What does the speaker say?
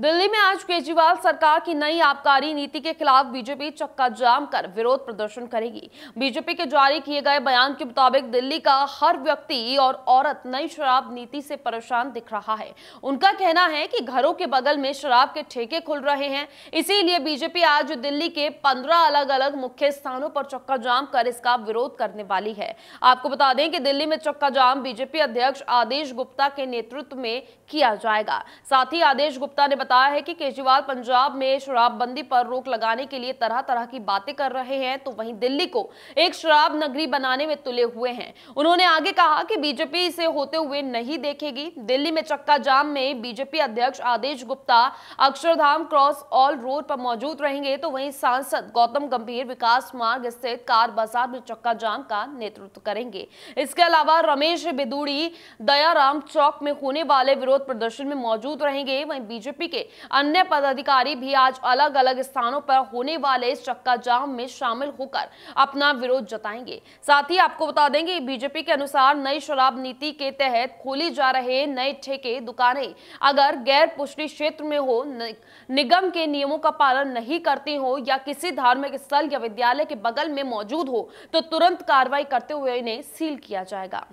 दिल्ली में आज केजरीवाल सरकार की नई आबकारी नीति के खिलाफ बीजेपी चक्का जाम कर विरोध प्रदर्शन करेगी बीजेपी के जारी किए गए बयान के मुताबिक दिल्ली का हर व्यक्ति और औरत नई शराब नीति से परेशान दिख रहा है उनका कहना है कि घरों के बगल में शराब के ठेके खुल रहे हैं इसीलिए बीजेपी आज दिल्ली के पंद्रह अलग अलग मुख्य स्थानों पर चक्का जाम कर इसका विरोध करने वाली है आपको बता दें कि दिल्ली में चक्का जाम बीजेपी अध्यक्ष आदेश गुप्ता के नेतृत्व में किया जाएगा साथ ही आदेश गुप्ता ने बताया है कि केजरीवाल पंजाब में शराबबंदी पर रोक लगाने के लिए तरह तरह की बातें कर रहे हैं तो वहीं दिल्ली को एक शराब नगरी बनाने में तुले हुए हैं उन्होंने आगे कहा कि बीजेपी इसे होते हुए नहीं देखेगी दिल्ली में चक्का जाम में बीजेपी अध्यक्ष Adesh Gupta Akshardham cross all road पर मौजूद रहेंगे तो वही सांसद गौतम गंभीर विकास मार्ग स्थित कार बाजार में चक्का जाम का नेतृत्व करेंगे इसके अलावा रमेश बिदूड़ी दयाराम चौक में होने वाले विरोध प्रदर्शन में मौजूद रहेंगे वहीं बीजेपी के अन्य पदाधिकारी भी आज अलग अलग स्थानों पर होने वाले इस चक्का जाम में शामिल होकर अपना विरोध जताएंगे साथ ही आपको बता देंगे बीजेपी के अनुसार नई शराब नीति के तहत खोली जा रहे नए ठेके दुकानें अगर गैर पुष्टि क्षेत्र में हो निगम के नियमों का पालन नहीं करती हो या किसी धार्मिक स्थल या विद्यालय के बगल में मौजूद हो तो तुरंत कार्रवाई करते हुए इन्हें सील किया जाएगा